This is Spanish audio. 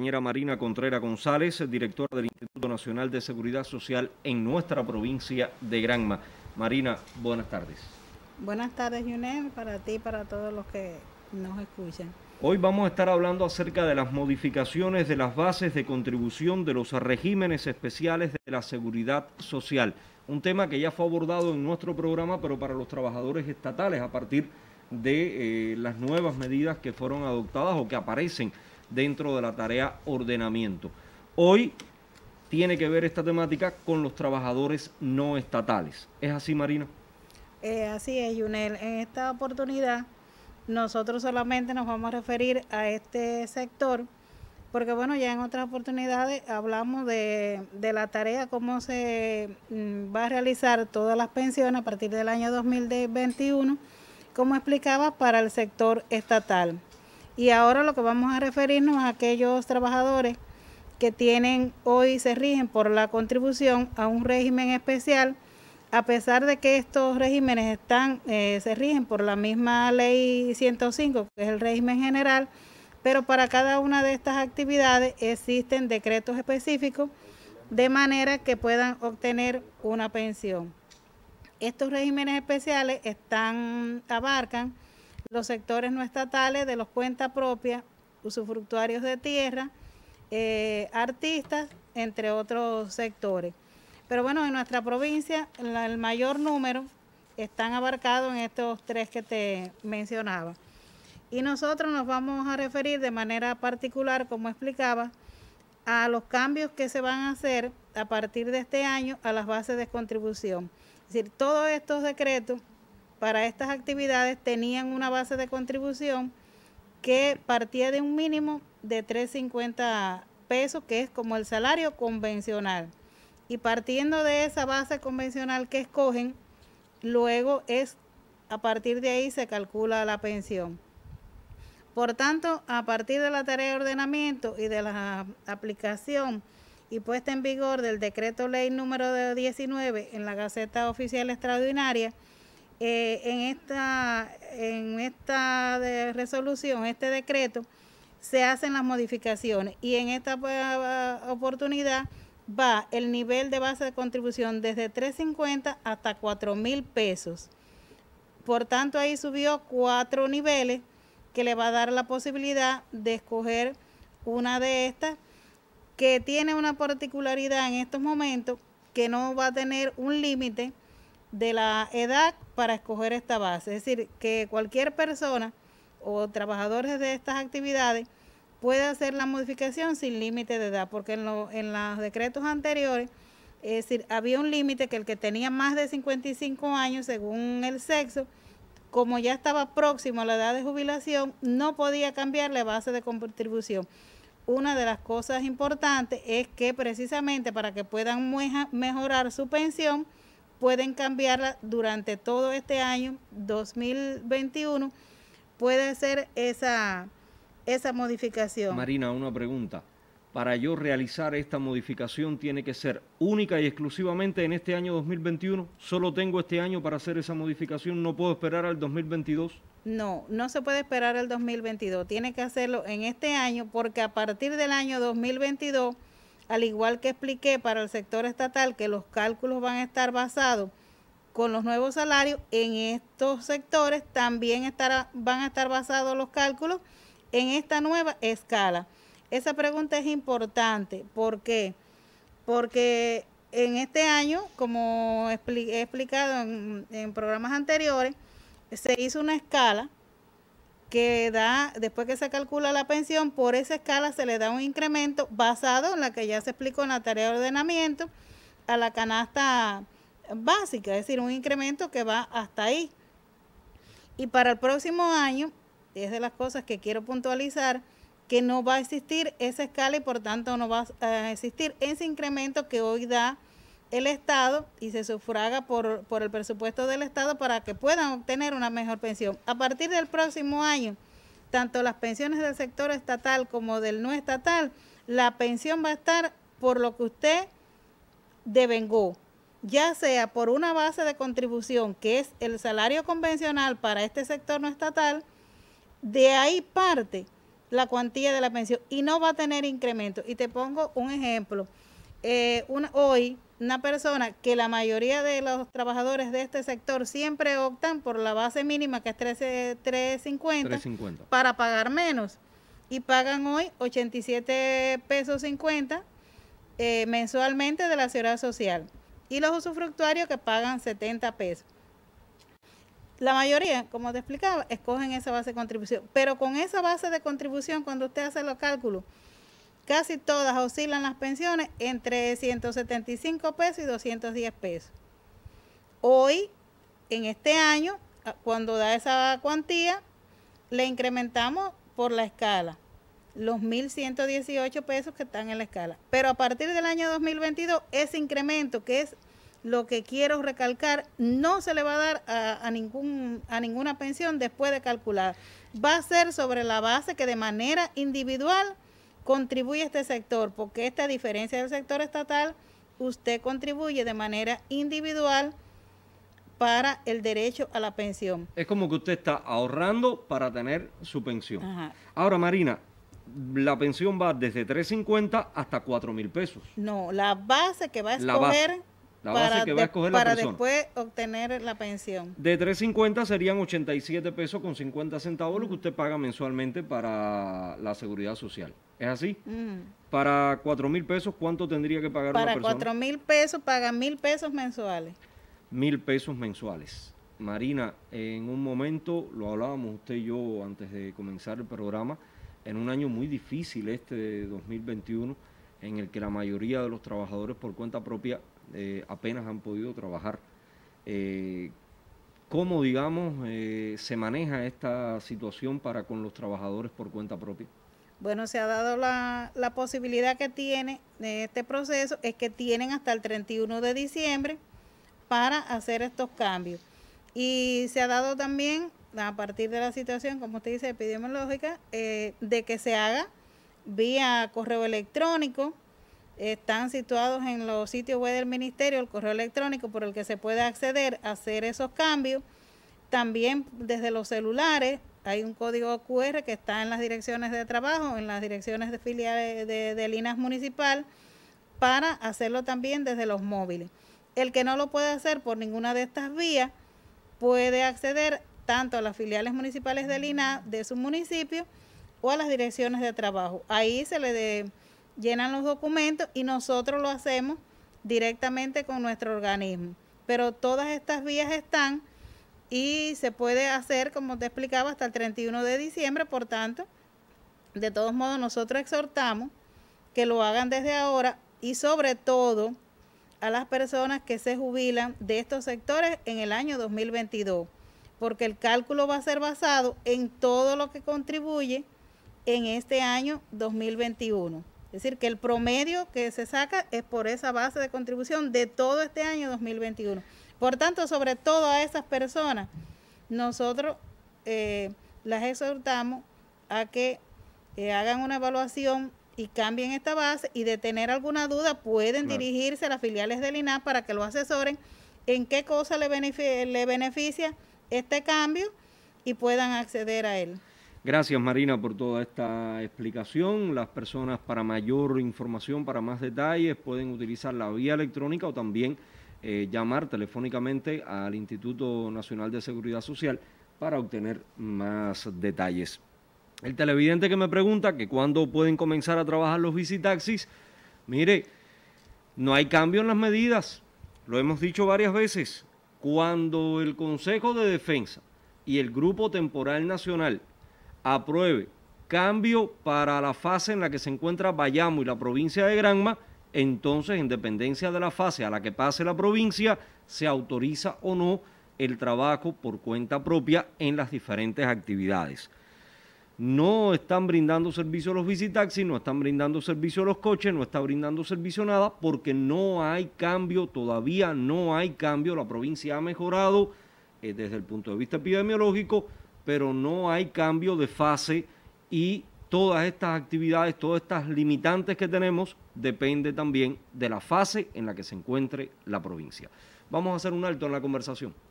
señora Marina Contreras González, directora del Instituto Nacional de Seguridad Social en nuestra provincia de Granma. Marina, buenas tardes. Buenas tardes, Yunel, para ti y para todos los que nos escuchan. Hoy vamos a estar hablando acerca de las modificaciones de las bases de contribución de los regímenes especiales de la seguridad social. Un tema que ya fue abordado en nuestro programa, pero para los trabajadores estatales a partir de eh, las nuevas medidas que fueron adoptadas o que aparecen dentro de la tarea ordenamiento. Hoy tiene que ver esta temática con los trabajadores no estatales. ¿Es así, Marina? Eh, así es, Yunel. En esta oportunidad nosotros solamente nos vamos a referir a este sector, porque bueno, ya en otras oportunidades hablamos de, de la tarea, cómo se mm, va a realizar todas las pensiones a partir del año 2021, como explicaba, para el sector estatal. Y ahora lo que vamos a referirnos a aquellos trabajadores que tienen hoy se rigen por la contribución a un régimen especial, a pesar de que estos regímenes están eh, se rigen por la misma ley 105, que es el régimen general, pero para cada una de estas actividades existen decretos específicos de manera que puedan obtener una pensión. Estos regímenes especiales están abarcan los sectores no estatales de los cuentas propias, usufructuarios de tierra, eh, artistas, entre otros sectores. Pero bueno, en nuestra provincia el mayor número están abarcados en estos tres que te mencionaba. Y nosotros nos vamos a referir de manera particular, como explicaba, a los cambios que se van a hacer a partir de este año a las bases de contribución. Es decir, todos estos decretos para estas actividades tenían una base de contribución que partía de un mínimo de 350 pesos, que es como el salario convencional. Y partiendo de esa base convencional que escogen, luego es a partir de ahí se calcula la pensión. Por tanto, a partir de la tarea de ordenamiento y de la aplicación y puesta en vigor del decreto ley número 19 en la Gaceta Oficial Extraordinaria, eh, en esta, en esta resolución, este decreto, se hacen las modificaciones y en esta pues, oportunidad va el nivel de base de contribución desde 3.50 hasta 4 mil pesos. Por tanto, ahí subió cuatro niveles que le va a dar la posibilidad de escoger una de estas que tiene una particularidad en estos momentos que no va a tener un límite de la edad para escoger esta base. Es decir, que cualquier persona o trabajadores de estas actividades puede hacer la modificación sin límite de edad, porque en, en los decretos anteriores, es decir, había un límite que el que tenía más de 55 años, según el sexo, como ya estaba próximo a la edad de jubilación, no podía cambiar la base de contribución. Una de las cosas importantes es que precisamente para que puedan mejorar su pensión, pueden cambiarla durante todo este año 2021, puede ser esa, esa modificación. Marina, una pregunta. Para yo realizar esta modificación tiene que ser única y exclusivamente en este año 2021. Solo tengo este año para hacer esa modificación. No puedo esperar al 2022. No, no se puede esperar al 2022. Tiene que hacerlo en este año porque a partir del año 2022 al igual que expliqué para el sector estatal que los cálculos van a estar basados con los nuevos salarios en estos sectores, también van a estar basados los cálculos en esta nueva escala. Esa pregunta es importante. ¿Por qué? Porque en este año, como he explicado en programas anteriores, se hizo una escala que da, después que se calcula la pensión, por esa escala se le da un incremento basado en la que ya se explicó en la tarea de ordenamiento a la canasta básica, es decir, un incremento que va hasta ahí. Y para el próximo año, es de las cosas que quiero puntualizar, que no va a existir esa escala y por tanto no va a existir ese incremento que hoy da el Estado y se sufraga por, el presupuesto del Estado para que puedan obtener una mejor pensión. A partir del próximo año, tanto las pensiones del sector estatal como del no estatal, la pensión va a estar por lo que usted devengó, ya sea por una base de contribución que es el salario convencional para este sector no estatal, de ahí parte la cuantía de la pensión y no va a tener incremento. Y te pongo un ejemplo. Eh, hoy una persona que la mayoría de los trabajadores de este sector siempre optan por la base mínima que es 13, 350, para pagar menos y pagan hoy 87 pesos 50 eh, mensualmente de la seguridad social y los usufructuarios que pagan 70 pesos. La mayoría, como te explicaba, escogen esa base de contribución, pero con esa base de contribución cuando usted hace los cálculos Casi todas oscilan las pensiones entre 175 pesos y 210 pesos. Hoy, en este año, ah, cuando da esa cuantía, le incrementamos por la escala los 1.118 pesos que están en la escala. Pero a partir del año 2022, ese incremento, que es lo que quiero recalcar, no se le va a dar a, a ninguna pensión después de calcular. Va a ser sobre la base que de manera individual contribuye este sector, porque esta diferencia del sector estatal, usted contribuye de manera individual para el derecho a la pensión. Es como que usted está ahorrando para tener su pensión. Ahora, Marina, la pensión va desde 3.50 hasta 4 mil pesos. No, la base que va a escoger... para, después obtener la pensión. De 3.50 serían 87 pesos con 50 centavos lo que usted paga mensualmente para la seguridad social. ¿Es así? Mm. Para cuatro mil pesos, ¿cuánto tendría que pagar Para una Para 4 mil pesos, paga mil pesos mensuales. Mil pesos mensuales. Marina, en un momento, lo hablábamos usted y yo antes de comenzar el programa, en un año muy difícil este de 2021, en el que la mayoría de los trabajadores por cuenta propia eh, apenas han podido trabajar. Eh, ¿Cómo, digamos, eh, se maneja esta situación para con los trabajadores por cuenta propia? Bueno, se ha dado la, la posibilidad que tiene de este proceso, es que tienen hasta el 31 de diciembre para hacer estos cambios. Y se ha dado también, a partir de la situación, como usted dice, epidemiológica, eh, de que se haga vía correo electrónico. Están situados en los sitios web del ministerio el correo electrónico por el que se puede acceder a hacer esos cambios. También desde los celulares hay un código QR que está en las direcciones de trabajo, en las direcciones de filiales de, de Municipal, para hacerlo también desde los móviles. El que no lo puede hacer por ninguna de estas vías puede acceder tanto a las filiales municipales de INAH de su municipio o a las direcciones de trabajo. Ahí se le llenan los documentos y nosotros lo hacemos directamente con nuestro organismo. Pero todas estas vías están y se puede hacer, como te explicaba, hasta el 31 de diciembre, por tanto, de todos modos nosotros exhortamos que lo hagan desde ahora y sobre todo a las personas que se jubilan de estos sectores en el año 2022, porque el cálculo va a ser basado en todo lo que contribuye en este año 2021. Es decir, que el promedio que se saca es por esa base de contribución de todo este año 2021. Por tanto, sobre todo a esas personas, nosotros eh, las exhortamos a que eh, hagan una evaluación y cambien esta base y de tener alguna duda pueden dirigirse a las filiales del INAP para que lo asesoren en qué cosa le beneficia este cambio y puedan acceder a él. Gracias Marina por toda esta explicación. Las personas para mayor información, para más detalles, pueden utilizar la vía electrónica o también eh, llamar telefónicamente al Instituto Nacional de Seguridad Social para obtener más detalles. El televidente que me pregunta que cuándo pueden comenzar a trabajar los visitaxis, mire, no hay cambio en las medidas, lo hemos dicho varias veces, cuando el Consejo de Defensa y el Grupo Temporal Nacional apruebe cambio para la fase en la que se encuentra Bayamo y la provincia de Granma, entonces en dependencia de la fase a la que pase la provincia, se autoriza o no el trabajo por cuenta propia en las diferentes actividades. No están brindando servicio a los visitaxis, no están brindando servicio a los coches, no está brindando servicio a nada porque no hay cambio, todavía no hay cambio. La provincia ha mejorado eh, desde el punto de vista epidemiológico, pero no hay cambio de fase y todas estas actividades, todas estas limitantes que tenemos, depende también de la fase en la que se encuentre la provincia. Vamos a hacer un alto en la conversación.